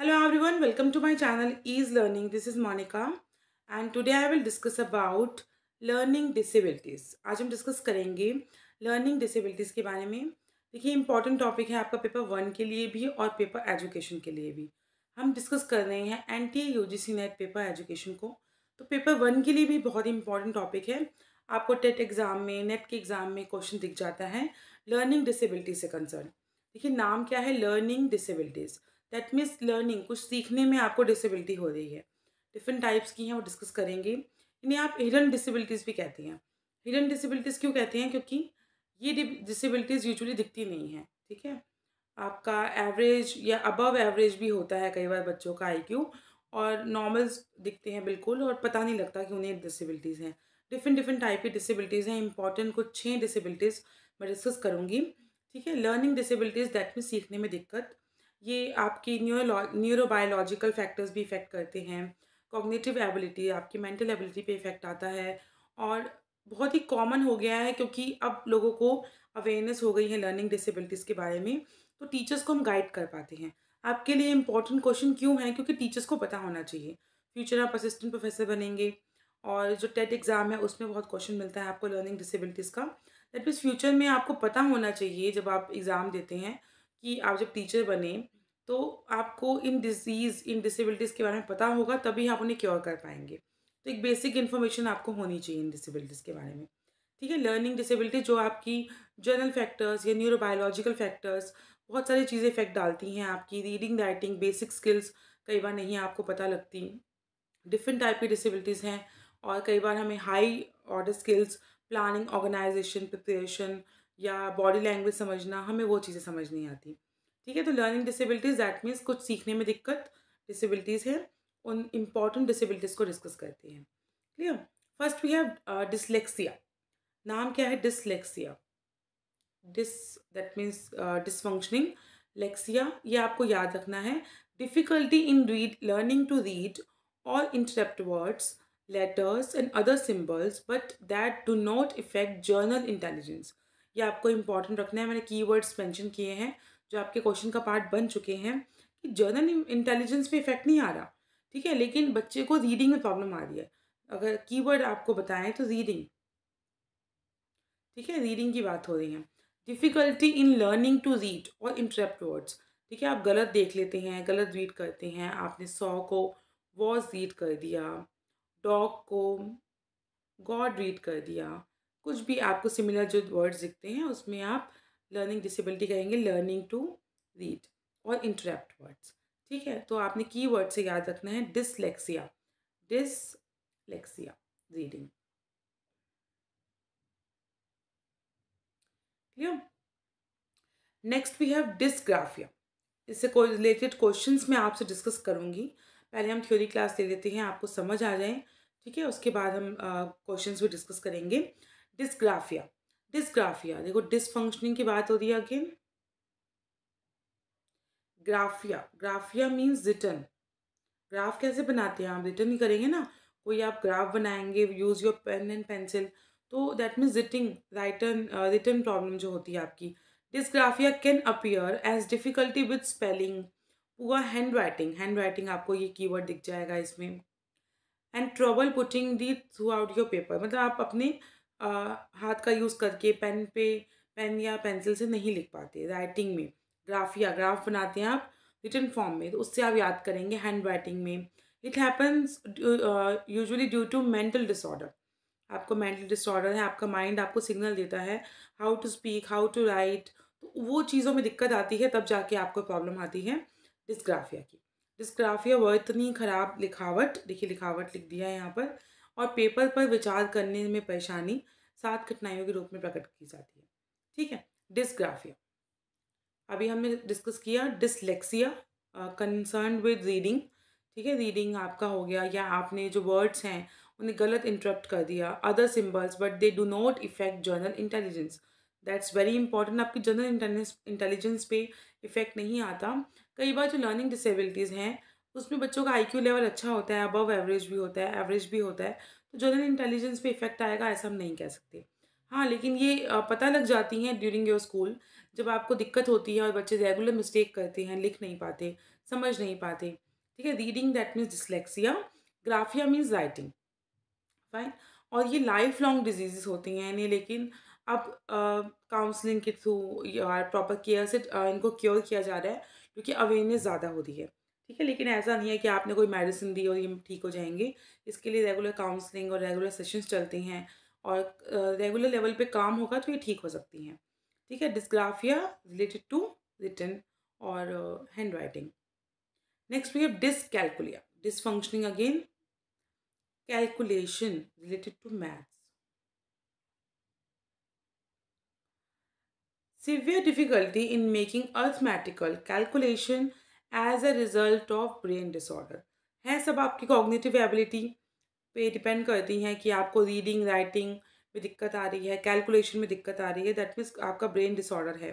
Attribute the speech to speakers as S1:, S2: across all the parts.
S1: hello everyone welcome to my channel ease learning this is monica and today i will discuss about learning disabilities आज हम discuss करेंगे learning disabilities के बारे में देखिए important topic है आपका paper वन के लिए भी और paper education के लिए भी हम discuss कर रहे हैं N T U G C NET paper education को तो पेपर वन के लिए भी बहुत ही इंपॉर्टेंट टॉपिक है आपको टेट एग्ज़ाम में नेट के एग्ज़ाम में क्वेश्चन दिख जाता है लर्निंग डिसेबिलिटी से कंसर्न देखिए नाम क्या है learning disabilities that means learning कुछ सीखने में आपको डिसेबिलिटी हो रही है डिफरेंट टाइप्स की हैं वो डिस्कस करेंगे इन्हें आप हिडन डिसेबिलिटीज़ भी कहते हैं हिडन डिसेबिलिटीज़ क्यों कहते हैं क्योंकि ये डिसेबिलिटीज़ यूजुअली दिखती नहीं है ठीक है आपका एवरेज या अबव एवरेज भी होता है कई बार बच्चों का क्यू और नॉर्मल्स दिखते हैं बिल्कुल और पता नहीं लगता कि उन्हें डिसेबिलिटीज़ हैं डिफरेंट डिफरेंट टाइप की डिसेबिलिटीज़ हैं इंपॉर्टेंट कुछ छः डिसेबिलिटीज़ मैं डिस्कस करूँगी ठीक है लर्निंग डिसेबिलिटीज़ दैट मीन सीखने में दिक्कत ये आपकी न्यूरो न्यूरोबायोलॉजिकल फैक्टर्स भी इफ़ेक्ट करते हैं कॉग्निटिव एबिलिटी आपकी मेंटल एबिलिटी पे इफ़ेक्ट आता है और बहुत ही कॉमन हो गया है क्योंकि अब लोगों को अवेयरनेस हो गई है लर्निंग डिसेबिलिटीज़ के बारे में तो टीचर्स को हम गाइड कर पाते हैं आपके लिए इंपॉर्टेंट क्वेश्चन क्यों है क्योंकि टीचर्स को पता होना चाहिए फ्यूचर आप असिस्टेंट प्रोफेसर बनेंगे और जो टेट एग्ज़ाम है उसमें बहुत क्वेश्चन मिलता है आपको लर्निंग डिसेबिलिटीज़ का दैट मीन्स फ्यूचर में आपको पता होना चाहिए जब आप एग्ज़ाम देते हैं कि आप जब टीचर बने तो आपको इन डिजीज़ इन डिसेबिलिटीज़ के बारे में पता होगा तभी आप उन्हें क्योर कर पाएंगे तो एक बेसिक इन्फॉर्मेशन आपको होनी चाहिए इन डिसेबिलिटीज़ के बारे में ठीक है लर्निंग डिसेबिलिटी जो आपकी जनरल फैक्टर्स या न्यूरोबायोलॉजिकल फैक्टर्स बहुत सारी चीज़ें इफेक्ट डालती हैं आपकी रीडिंग राइटिंग बेसिक स्किल्स कई बार नहीं आपको पता लगती डिफरेंट टाइप की डिसेबिलिटीज़ हैं और कई बार हमें high order skills planning organisation preparation या बॉडी लैंग्वेज समझना हमें वो चीज़ें समझ नहीं आती ठीक है तो लर्निंग डिसेबिलिटीज़ दैट मीन्स कुछ सीखने में दिक्कत डिसेबिलिटीज़ है उन इम्पॉर्टेंट डिसेबिलिटीज़ को डिस्कस करते हैं clear first we have dyslexia नाम क्या है dyslexia dis that means dysfunctioning lexia ये आपको याद रखना है difficulty in read learning to read और interpret words letters and other symbols but that do not effect general intelligence ये आपको इम्पॉर्टेंट रखना है मैंने कीवर्ड्स मेंशन किए हैं जो आपके क्वेश्चन का पार्ट बन चुके हैं कि जर्नल इंटेलिजेंस पे इफेक्ट नहीं आ रहा ठीक है लेकिन बच्चे को रीडिंग में प्रॉब्लम आ रही है अगर कीवर्ड आपको बताएं तो रीडिंग ठीक है रीडिंग की बात हो रही है difficulty in learning to read और इंटरेप्ट वर्ड्स ठीक है आप गलत देख लेते हैं गलत रीड करते हैं आपने सौ को वॉज रीड कर दिया डॉग को गॉड रीड कर दिया कुछ भी आपको सिमिलर जो वर्ड्स दिखते हैं उसमें आप लर्निंग डिसेबिलिटी कहेंगे लर्निंग टू रीड और इंटरेप्ट वर्ड्स ठीक है तो आपने की वर्ड से याद रखना है dyslexia dyslexia reading clear next we have dysgraphia इससे कोई रिलेटेड क्वेश्चन मैं आपसे डिस्कस करूँगी पहले हम थ्योरी क्लास ले लेते हैं आपको समझ आ जाए ठीक है उसके बाद हम क्वेश्चन uh, भी डिस्कस करेंगे डिस्ग्राफिया डिस्ग्राफिया देखो डिसफंक्शनिंग की बात हो रही है again graphia graphia means return graph कैसे बनाते हैं आप रिटर्न ही करेंगे ना कोई आप ग्राफ बनाएंगे use your pen and pencil तो that means writing written return problem जो होती है आपकी dysgraphia can appear as difficulty with spelling पूरा हैंड राइटिंग हैंड राइटिंग आपको ये कीवर्ड दिख जाएगा इसमें and trouble putting the throughout your paper मतलब आप अपने हाथ का यूज़ करके पेन पे पेन या पेंसिल से नहीं लिख पाते राइटिंग में ग्राफ या ग्राफ बनाते हैं आप रिटर्न फॉर्म में तो उससे आप याद करेंगे हैंड राइटिंग में it happens usually due to mental disorder आपको मेंटल डिसऑर्डर है आपका माइंड आपको सिग्नल देता है how to speak how to write तो वो चीज़ों में दिक्कत आती है तब जाके आपको प्रॉब्लम आती है डिस्ग्राफिया की डिस्ग्राफिया इतनी खराब लिखावट देखिए लिखावट लिख दिया है यहाँ पर और पेपर पर विचार करने में परेशानी सात कठिनाइयों के रूप में प्रकट की जाती है ठीक है डिस्ग्राफिया अभी हमने डिस्कस किया डिसलेक्सिया कंसर्न विद रीडिंग ठीक है रीडिंग आपका हो गया या आपने जो वर्ड्स हैं उन्हें गलत इंटरप्ट कर दिया other symbols but they do not effect general intelligence that's very important आपकी जनरल इंटेलिजेंस पे इफेक्ट नहीं आता कई बार जो लर्निंग डिसेबिलिटीज़ हैं उसमें बच्चों का आईक्यू लेवल अच्छा होता है अबव एवरेज भी होता है एवरेज भी होता है तो जनरल इंटेलिजेंस पे इफेक्ट आएगा ऐसा हम नहीं कह सकते हाँ लेकिन ये पता लग जाती हैं ड्यूरिंग योर स्कूल जब आपको दिक्कत होती है और बच्चे रेगुलर मिस्टेक करते हैं लिख नहीं पाते समझ नहीं पाते ठीक है reading that means dyslexia graphia means writing fine और ये लाइफ लॉन्ग डिजीज़ होती हैं इन्हें लेकिन अब काउंसलिंग के थ्रू या प्रॉपर केयर से आ, इनको क्योर किया जा रहा है क्योंकि अवेयरनेस ज़्यादा हो रही है ठीक है लेकिन ऐसा नहीं है कि आपने कोई मेडिसिन दी और ये ठीक हो जाएंगे इसके लिए रेगुलर काउंसलिंग और रेगुलर सेशंस चलती हैं और रेगुलर लेवल पे काम होगा तो ये ठीक हो सकती हैं ठीक है डिस्ग्राफिया रिलेटेड टू रिटर्न और handwriting next we have dyscalculia dysfunctioning again calculation related to maths severe difficulty in making arithmetical calculation as a result of brain disorder हैं सब आपकी कॉग्निटिव एबिलिटी पे डिपेंड करती हैं कि आपको reading writing में दिक्कत आ रही है कैलकुलेशन में दिक्कत आ रही है दैट मीन्स आपका ब्रेन डिसऑर्डर है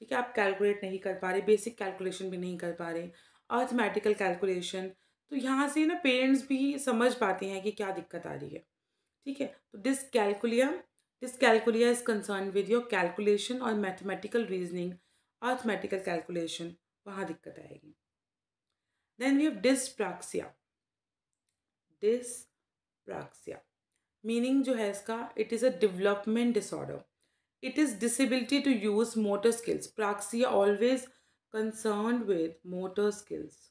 S1: ठीक है आप कैलकुलेट नहीं कर पा रहे बेसिक कैलकुलेशन भी नहीं कर पा रहे अर्थमेटिकल कैलकुलेशन तो यहाँ से ना पेरेंट्स भी समझ पाते हैं कि क्या दिक्कत आ रही है ठीक है तो dyscalculia dyscalculia is concern with your calculation और मैथमेटिकल रीजनिंग अर्थमेटिकल कैलकुलेशन वहाँ दिक्कत आएगी then we have dyspraxia dyspraxia meaning जो है इसका it is a development disorder it is disability to use motor skills praxia always concern with motor skills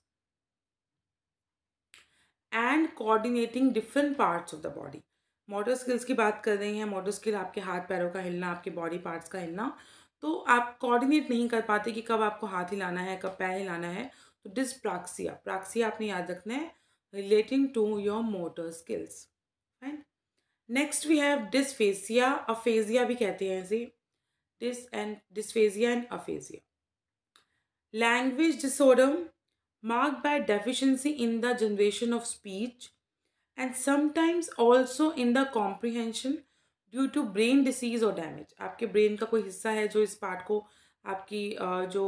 S1: and coordinating different parts of the body motor skills की बात कर रही हैं motor skill आपके हाथ पैरों का हिलना आपके बॉडी पार्ट्स का हिलना तो आप कोऑर्डिनेट नहीं कर पाते कि कब आपको हाथ हिलाना है कब पैर हिलाना है तो डिस प्राक्सिया आपने याद रखना है relating to your motor skills and next we have dysphasia aphasia भी कहते हैं इसे dis and dysphagia and aphasia language disorder mark by deficiency in the generation of speech and sometimes also in the comprehension due to brain disease और damage आपके ब्रेन का कोई हिस्सा है जो इस पार्ट को आपकी जो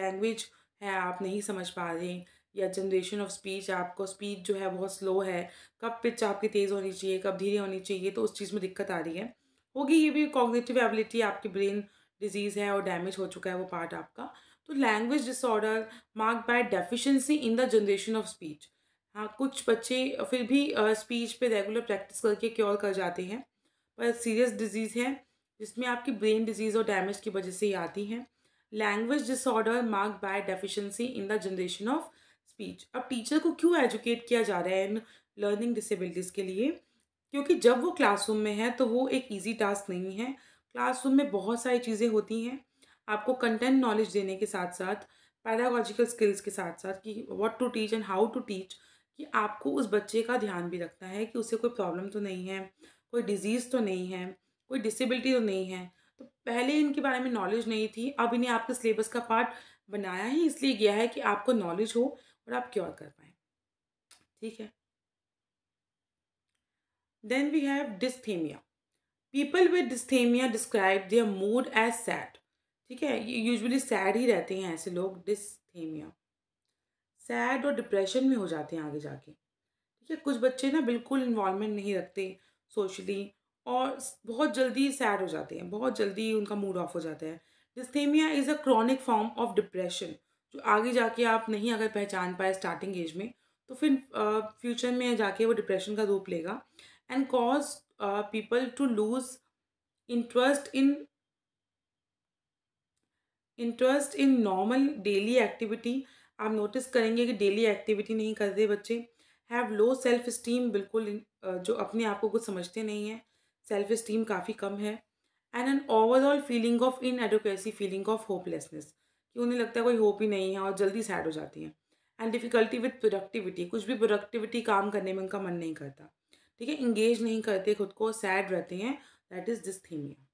S1: लैंग्वेज है आप नहीं समझ पा रहे या जनरेशन ऑफ स्पीच आपको स्पीच जो है बहुत स्लो है कब पिच आपकी तेज़ होनी चाहिए कब धीरे होनी चाहिए तो उस चीज़ में दिक्कत आ रही है होगी ये भी कॉग्नेटिव एबिलिटी आपकी ब्रेन डिजीज़ है और डैमेज हो चुका है वो पार्ट आपका तो language disorder mark by deficiency in the generation of speech हाँ कुछ बच्चे फिर भी स्पीच पे रेगुलर प्रैक्टिस करके क्योर कर जाते हैं पर सीरियस डिजीज़ है जिसमें आपकी ब्रेन डिजीज़ और डैमेज की वजह से ही आती हैं language disorder mark by deficiency in the generation of speech अब टीचर को क्यों एजुकेट किया जा रहा है इन लर्निंग डिसेबिलिटीज़ के लिए क्योंकि जब वो क्लासरूम में है तो वो एक ईजी टास्क नहीं है क्लासरूम में बहुत सारी चीज़ें होती हैं आपको कंटेंट नॉलेज देने के साथ साथ पैडागॉजिकल स्किल्स के साथ साथ कि what to teach and how to teach कि आपको उस बच्चे का ध्यान भी रखना है कि उसे कोई प्रॉब्लम तो नहीं है कोई डिजीज़ तो नहीं है कोई डिसेबिलिटी तो नहीं है तो पहले इनके बारे में नॉलेज नहीं थी अब इन्हें आपके सिलेबस का पार्ट बनाया ही इसलिए गया है कि आपको नॉलेज हो और आप क्योर कर पाए ठीक है then we have dysthymia people with dysthymia describe their mood as sad ठीक है ये यूजली सैड ही रहते हैं ऐसे लोग डिस्थेमिया सैड और डिप्रेशन में हो जाते हैं आगे जाके ठीक है कुछ बच्चे ना बिल्कुल इन्वॉलमेंट नहीं रखते सोशली और बहुत जल्दी सैड हो जाते हैं बहुत जल्दी उनका मूड ऑफ हो जाता है dysthymia is a chronic form of depression जो आगे जाके आप नहीं अगर पहचान पाए स्टार्टिंग एज में तो फिर फ्यूचर में जाके वो डिप्रेशन का रूप लेगा and cause people to lose interest in interest in normal daily activity आप नोटिस करेंगे कि डेली एक्टिविटी नहीं करते बच्चे हैव लो सेल्फ इस्टीम बिल्कुल जो अपने आप को कुछ समझते नहीं हैं सेल्फ इस्टीम काफ़ी कम है and an overall feeling of inadequacy feeling of hopelessness कि उन्हें लगता है कोई होप ही नहीं है और जल्दी सैड हो जाती हैं एंड डिफ़िकल्टी विथ प्रोडक्टिविटी कुछ भी प्रोडक्टिविटी काम करने में उनका मन नहीं करता ठीक है इंगेज नहीं करते खुद को सैड रहते हैं that is dysthymia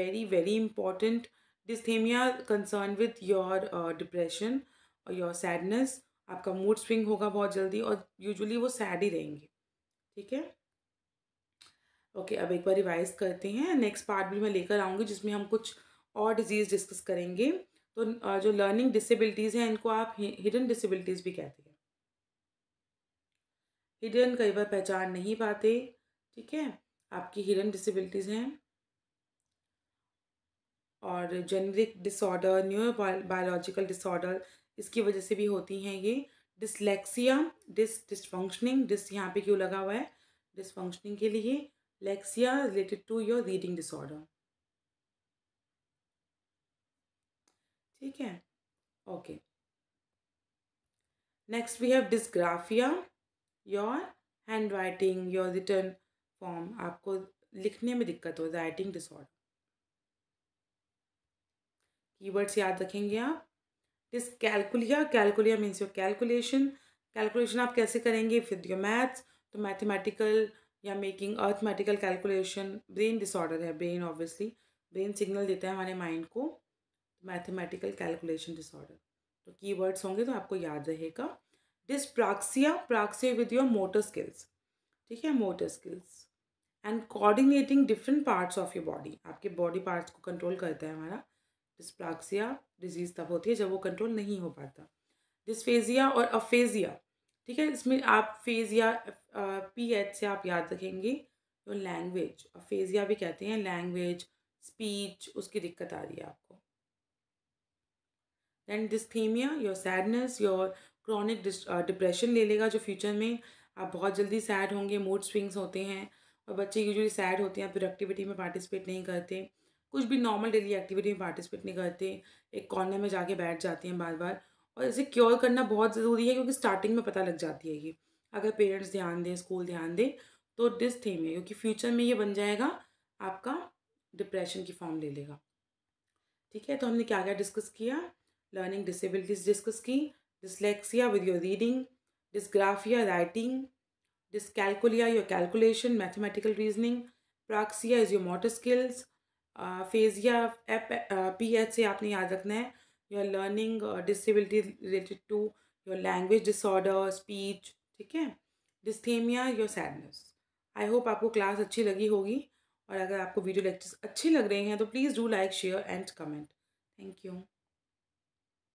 S1: very very important dysthymia concern with your depression और योर सैडनेस आपका मूड स्विंग होगा बहुत जल्दी और यूजुअली वो सैड ही रहेंगे ठीक है ओके अब एक बार रिवाइज करते हैं नेक्स्ट पार्ट भी मैं लेकर आऊँगी जिसमें हम कुछ और डिजीज़ डिस्कस करेंगे तो जो लर्निंग डिसेबिलिटीज़ हैं इनको आप हिडन डिसेबिलिटीज़ भी कहते हैं हिडन कई बार पहचान नहीं पाते ठीक है आपकी हिडन डिसेबिलिटीज़ हैं और generic disorder neurobiological disorder इसकी वजह से भी होती हैं ये डिसलेक्सिया डिस डिसफंक्शनिंग डिस यहाँ पे क्यों लगा हुआ है डिसफंक्शनिंग के लिए lexia related to your reading disorder ठीक है okay next we have dysgraphia your handwriting your written form आपको लिखने में दिक्कत हो राइटिंग डिसऑर्डर कीवर्ड्स याद रखेंगे आप it is calculia calculia means your calculation calculation आप कैसे करेंगे विद योर मैथ्स तो मैथमेटिकल या making arithmetical calculation brain disorder है ब्रेन ऑब्वियसली ब्रेन सिग्नल देता है हमारे माइंड को मैथमेटिकल कैलकुलेशन डिसऑर्डर तो वर्ड्स होंगे तो आपको याद रहेगा dyspraxia praxia with your motor skills ठीक है motor skills and coordinating different parts of your body आपके बॉडी पार्ट्स को कंट्रोल करता है हमारा डिस्प्लाक्सिया डिजीज़ तब होती है जब वो कंट्रोल नहीं हो पाता डिस्फेजिया और अफेजिया ठीक है इसमें आप फेज या पी एच से आप याद रखेंगे तो लैंग्वेज अफेजिया भी कहते हैं लैंग्वेज स्पीच उसकी दिक्कत आ रही है आपको then dysthymia your sadness your chronic depression ले लेगा जो फ्यूचर में आप बहुत जल्दी सैड होंगे मूड स्विंग्स होते हैं और बच्चे यूजली सैड होते हैं फिर एक्टिविटी में पार्टिसिपेट नहीं करते कुछ भी नॉर्मल डेली एक्टिविटी में पार्टिसिपेट नहीं करते एक कॉर्नर में जाके बैठ जाती हैं बार बार और इसे क्योर करना बहुत ज़रूरी है क्योंकि स्टार्टिंग में पता लग जाती है ये अगर पेरेंट्स ध्यान दें स्कूल ध्यान दें तो डिस थीम है क्योंकि फ्यूचर में ये बन जाएगा आपका डिप्रेशन की फॉर्म ले लेगा ठीक है तो हमने क्या क्या डिस्कस किया लर्निंग डिसेबिलिटीज डिस्कस की dyslexia with your reading dysgraphia writing calculia your calculation mathematical reasoning praxia is your motor skills phase या एप पी एच से आपने याद रखना है your learning disability related to your language disorder speech ठीक है dysthymia your sadness I hope आपको क्लास अच्छी लगी होगी और अगर आपको वीडियो लेक्चर्स अच्छे लग रहे हैं तो please do like share and comment thank you